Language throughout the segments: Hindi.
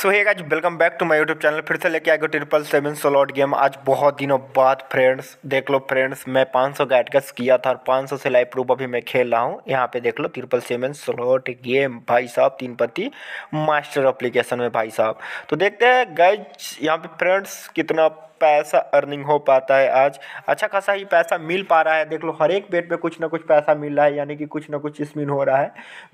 so hey guys welcome back to my YouTube channel फिर से लेके आ गए ट्रिपल सेवन सोलॉट गेम आज बहुत दिनों बाद फ्रेंड्स देख लो फ्रेंड्स मैं 500 सौ का एडकस किया था और 500 से लाइव प्रूफ अभी मैं खेल रहा हूँ यहाँ पे देख लो ट्रिपल सेवन सोलॉट गेम भाई साहब तीन पत्ती मास्टर अप्लीकेशन में भाई साहब तो देखते हैं गाइज यहाँ पे फ्रेंड्स कितना पैसा अर्निंग हो पाता है आज अच्छा खासा ही पैसा मिल पा रहा है देख लो हर एक बेट पे कुछ ना कुछ पैसा मिल रहा है यानी कि कुछ ना कुछ स्पिन हो रहा है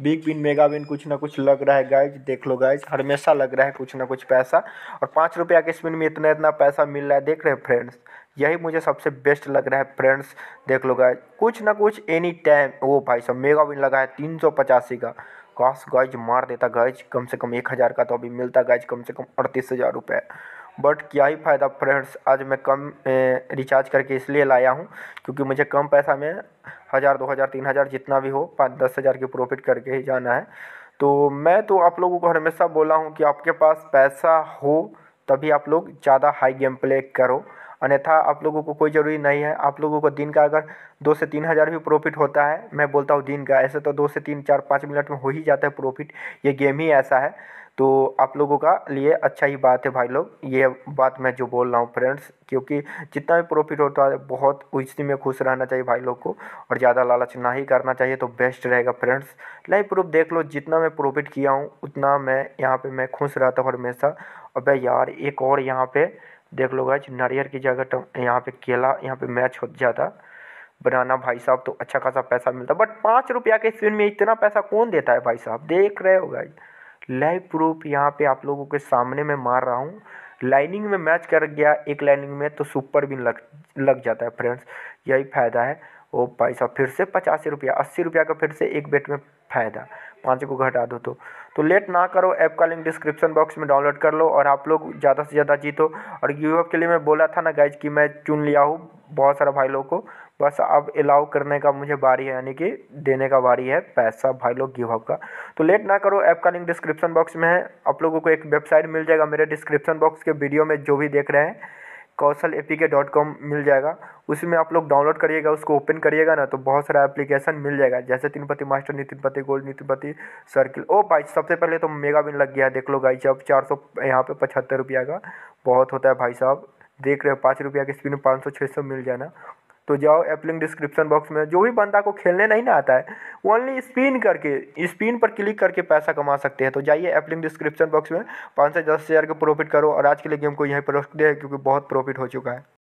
बिग बिन मेगा बिन कुछ ना कुछ लग रहा है गाइज देख लो गाइज हमेशा लग रहा है कुछ ना कुछ पैसा और पाँच रुपया के स्पिन में इतना इतना पैसा मिल रहा है देख रहे हैं फ्रेंड्स यही मुझे सबसे बेस्ट लग रहा है फ्रेंड्स देख लो गाइज कुछ ना कुछ एनी टाइम वो भाई सब मेगा बिन लगा है तीन सौ पचासी का कॉस गाइज मार देता गाइज कम से कम एक हज़ार का तो अभी मिलता गाइज कम से कम अड़तीस हज़ार रुपये बट क्या ही फ़ायदा फ्रेंड्स आज मैं कम रिचार्ज करके इसलिए लाया हूँ क्योंकि मुझे कम पैसा में हज़ार दो हज़ार तीन हज़ार जितना भी हो पाँच दस हज़ार की प्रॉफिट करके ही जाना है तो मैं तो आप लोगों को हमेशा बोला हूँ कि आपके पास पैसा हो तभी आप लोग ज़्यादा हाई गेम प्ले करो अन्यथा आप लोगों को कोई ज़रूरी नहीं है आप लोगों को दिन का अगर दो से तीन हज़ार भी प्रॉफिट होता है मैं बोलता हूँ दिन का ऐसे तो दो से तीन चार पाँच मिनट में हो ही जाता है प्रॉफिट ये गेम ही ऐसा है तो आप लोगों का लिए अच्छा ही बात है भाई लोग ये बात मैं जो बोल रहा हूँ फ्रेंड्स क्योंकि जितना भी प्रॉफिट होता है बहुत उसी में खुश रहना चाहिए भाई लोग को और ज़्यादा लालच ना ही करना चाहिए तो बेस्ट रहेगा फ्रेंड्स लाइव प्रूफ देख लो जितना मैं प्रॉफिट किया हूँ उतना मैं यहाँ पर मैं खुश रहता हूँ हमेशा और भाई यार एक और यहाँ पर देख लो गाइज नारियल की जगह तो यहाँ पर केला यहाँ पर मैच हो जाता बनाना भाई साहब तो अच्छा खासा पैसा मिलता बट पाँच रुपया के स्पिन में इतना पैसा कौन देता है भाई साहब देख रहे हो गाइज लाइव प्रूफ यहाँ पे आप लोगों के सामने मैं मार रहा हूँ लाइनिंग में मैच कर गया एक लाइनिंग में तो सुपर बिन लग लग जाता है फ्रेंड्स यही फ़ायदा है वो साहब फिर से पचासी रुपया अस्सी रुपया का फिर से एक बेट में फ़ायदा पाँच को घटा दो तो तो लेट ना करो ऐप का लिंक डिस्क्रिप्शन बॉक्स में डाउनलोड कर लो और आप लोग ज़्यादा से ज़्यादा जीतो और यूएफ के लिए मैं बोला था ना गाइज कि मैं चुन लिया हूँ बहुत सारा भाई लोग को बस अब अलाउ करने का मुझे बारी है यानी कि देने का बारी है पैसा भाई लोग गिव अप का तो लेट ना करो ऐप का लिंक डिस्क्रिप्शन बॉक्स में है आप लोगों को एक वेबसाइट मिल जाएगा मेरे डिस्क्रिप्शन बॉक्स के वीडियो में जो भी देख रहे हैं Kaushal A P K dot com मिल जाएगा उसी में आप लोग डाउनलोड करिएगा उसको ओपन करिएगा ना तो बहुत सारा एप्लीकेशन मिल जाएगा जैसे तिनपति मास्टर नितिनपति गोल्ड नितिनपति सर्किल ओ भाई सबसे पहले तो मेगा बिन लग गया है देख लो भाई जब चार सौ यहाँ पे पचहत्तर रुपया का बहुत होता है भाई साहब देख रहे हो पाँच रुपया के स्पीड में पाँच सौ छः सौ मिल जाना तो जाओ एप लिंक डिस्क्रिप्शन बॉक्स में जो भी बंदा को खेलने नहीं ना आता है ओनली स्पिन करके स्पिन पर क्लिक करके पैसा कमा सकते हैं तो जाइए एप लिंक डिस्क्रिप्शन बॉक्स में पाँच से दस हज़ार का प्रॉफिट करो और आज के लिए गेम को यहीं पर रख दे क्योंकि बहुत प्रॉफिट हो चुका है